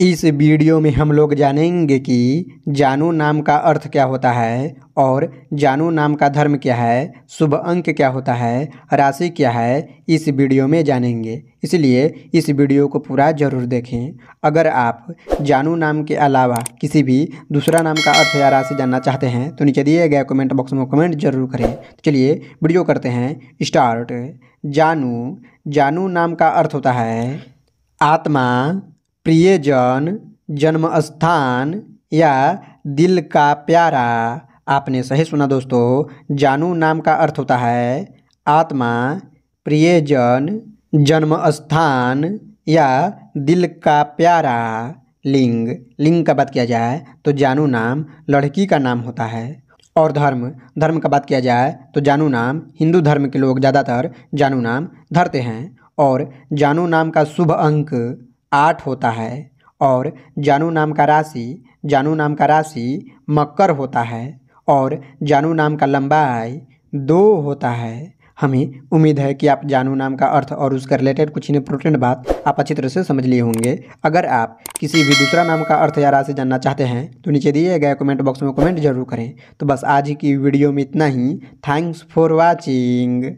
इस वीडियो में हम लोग जानेंगे कि जानू नाम का अर्थ क्या होता है और जानू नाम का धर्म क्या है शुभ अंक क्या होता है राशि क्या है इस वीडियो में जानेंगे इसलिए इस वीडियो को पूरा जरूर देखें अगर आप जानू नाम के अलावा किसी भी दूसरा नाम का अर्थ या राशि जानना चाहते हैं तो नीचे दिए गए कमेंट बॉक्स में कमेंट जरूर करें तो चलिए वीडियो करते हैं स्टार्ट जानू जानू नाम का अर्थ होता है आत्मा प्रियजन जन्म स्थान या दिल का प्यारा आपने सही सुना दोस्तों जानू नाम का अर्थ होता है आत्मा प्रियजन जन्म स्थान या दिल का प्यारा लिंग लिंग का बात किया जाए तो जानू नाम लड़की का नाम होता है और धर्म धर्म का बात किया जाए तो जानू नाम हिंदू धर्म के लोग ज़्यादातर जानू नाम धरते हैं और जानू नाम का शुभ अंक आठ होता है और जानू नाम का राशि जानू नाम का राशि मकर होता है और जानू नाम का लंबाई दो होता है हमें उम्मीद है कि आप जानू नाम का अर्थ और उसके रिलेटेड कुछ इंपोर्टेंट बात आप अच्छी तरह से समझ लिए होंगे अगर आप किसी भी दूसरा नाम का अर्थ या राशि जानना चाहते हैं तो नीचे दिए गए कमेंट बॉक्स में कमेंट जरूर करें तो बस आज की वीडियो में इतना ही थैंक्स फॉर वॉचिंग